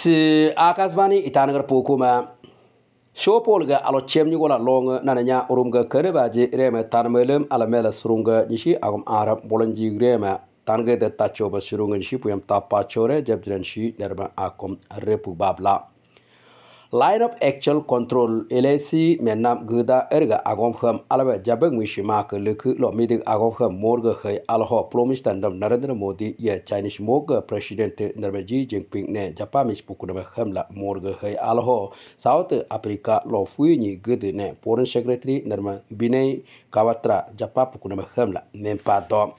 si akasbani itangar pokuma shopolga alo chemnyugola long nananya urumga kenebaji reme tanmelem alamela surunga nishi agum aram bolonji reme tange de tachoba surunga nishi puyam tapa chore jebdiren shi derba akom repu babla line of actual control elesi menam guda erga agom hem alba jabang wishima ke leku lo midig agom hem morga hai alho promise tandam narendra modi ye chinese moga president narbaji jingping ne japa mis pukuna hem la morga hai alho south africa lo fui ni gudu ne foreign secretary narma binay kawatra japa pukuna hem la nempa dom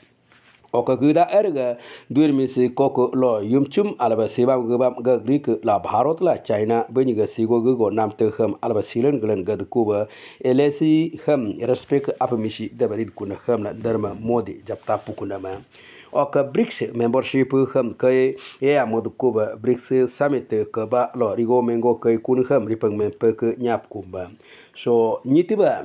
okagida erga duirmisi koko lo yumchum alaba sibam gubam ga greek la bharat la china beniga sigo go nam te hem alaba silen glen gad kuba elesi hem respect ap apmishi dabarid kuna hem na dharma modi japta pukuna ma oka brics membership hem kai ya mod kuba brics summit ka ba lo rigo mengo kai kun hem ripang mem pe nyap kumba so nitiba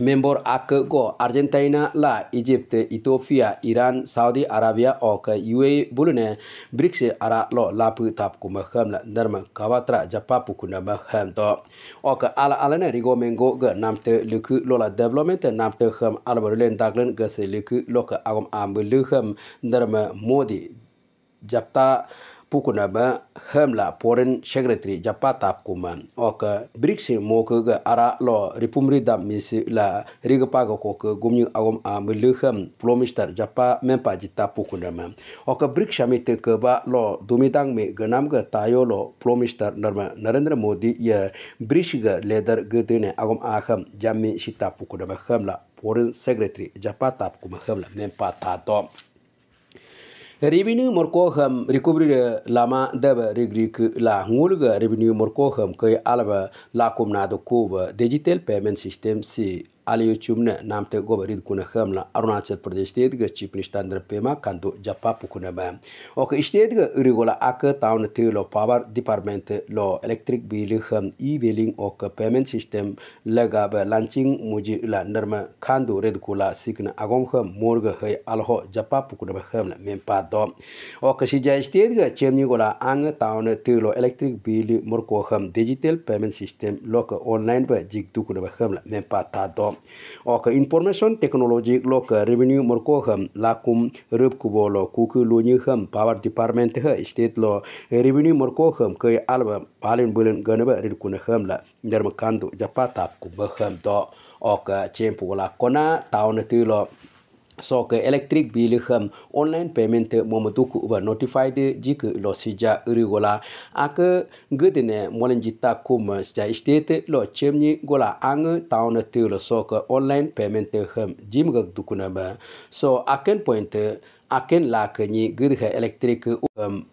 member akko argentina la egypt ethiopia iran saudi arabia ok uae bulune brics ara lo lapu tap kuma hamla dharma kawatra japa pukuna maham to ok ala ala ne rigo mengo ga namte luku la development namte ham albarlen daglen ga se luku loka agom ambulu ham dharma modi japta pukunaba hamla foreign secretary japata kuma oka brics mokuga ara lo ripumri da misi la ko koka gumni agom a mulham plomister japa mempa jita pukunama oka brics samite keba lo dumidang me ganamga tayo lo plomister narma narendra modi ya brics ga leder gedene agom aham jami sita pukunama hamla foreign secretary japatap kuma hamla mempa tato Revenue murkoham recovery lama daba regrik la ngulga revenue murkoham kai alba lakum kumna kuba digital payment system si على يوتيوب نه نام ته گوب رید کنه خم نه اروناچل پردیش دید گه چی پنشتان در پیما کندو جپا پکنه با او که اشتید گه اریگولا اکه تاون تی لو پاور دیپارمنت لو الکتریک بیلی خم ای بیلینگ او که پیمنت سیستم لگا با لانچینگ موجی لا نرم کندو رید کولا سیکن اگوم خم مورگ هی الهو جپا پکنه با خم نه میم پا دو او که شیجا اشتید گه چیمنی گولا آنگ تاون تی لو الکتریک بیلی مرکو خم دیجیتل پیمنت سیستم لو که آنلاین با جیگ دو کنه با خم نه میم پا تا دو oka information technology ke revenue morko ham lakum rub kubo lo kuku luni ham power department ha state lo revenue morko ham kai alba palin bulan ganeba rid ham la derma kandu japa tap ku ba ham to oka chempu la kona taun lo Soko electric bill ham online payment momotu ku notified jik lo sija rigola ake gudine molen jita kum sja state lo chemni gola ang town te lo soko online payment ham jim gak dukuna ba so aken point aken lak ni gudhe electric um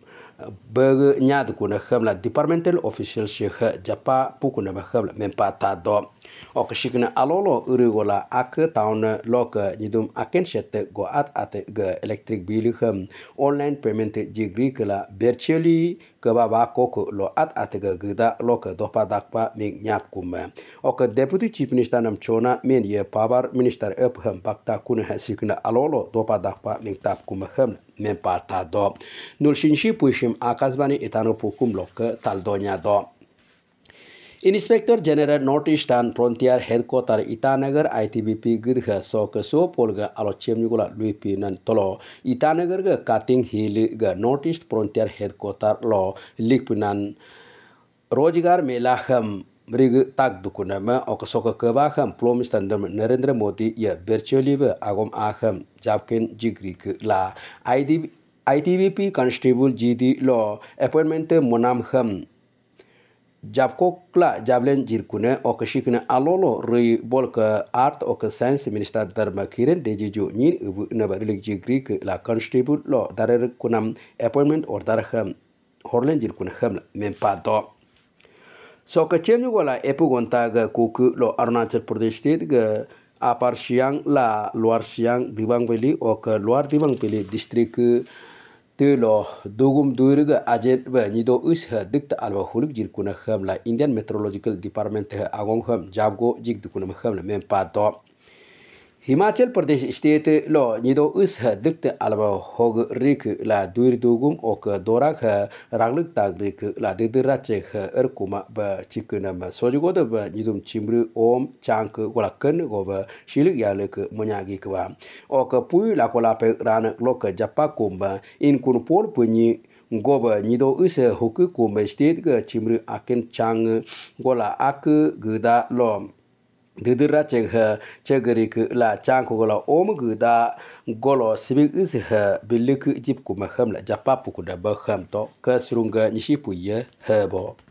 bernyat guna hamla departmental official sheh japa pukuna bahamla mempa ta do okshikna alolo urigola ak town lok nidum aken shet go at at ge electric bill hum online payment jigri kala virtually kebaba koko lo at atiga gida lo ke dopa dakpa mi nyap kumbe. Ok deputy chief minister chona min ye pabar minister up hem bakta kuna hasikna alolo dopa dakpa mi tap kumbe hem men pata do. Nul shinshi puishim akazbani itano pukum lo ke taldo nya do. Inspector general north eastern frontier headquarter Itanagar I T B P गृह सौ पोल आलोचेमुला लुपी नलो ईटानगर काटिंग hill north east frontier headquarter लो लिखपुनान रोजगार मेला हम मृग तक दुकुनम कबाह प्लोम स्तंधम नरेंद्र मोदी ये बिर्चोली आगम आहम जाबकिन जिग्री ला I T B P constable G D लो एपॉइंटमेंट मोनाम हम jabko kla jablen jirkune okashikune alolo rui bolka art oka science minister dharma kiren dejejo nyin ubu nabarilik jigri ke la constable lo darer kunam appointment or dar ham horlen jirkune hamla mempa do soka chemju gola epu gonta ga kuku lo arunachal pradesh state ga apar siang la luar siang diwang peli oka luar diwang peli distrik Te loo, dhugum dhuyuriga ajen wa nidho usha dhigta alwa khuluq jir kuna khamla Indian Meteorological Department ha agong kham khamla pa Himachal Pradesh state लो निदो उस दुक्त अलब होग रिक ला दुर दुगुम ओक दोराख रांगलक ताग रिक ला दिदर राचे ह अर्कुमा ब चिकनम सोजगोद ब निदुम चिमरु ओम चांक गोलाकन गोब शिलिक यालक मुन्यागी kwa ओक पुय ला कोला पे ran lok jappa kumba in kun pol punyi goba nido us huku kumba state ga chimru aken chang gola ak guda lom dedura cheg ha chegri ku la chang ko da golo sibi is ha billik jip japa pu ku da ka surunga nishi ye ha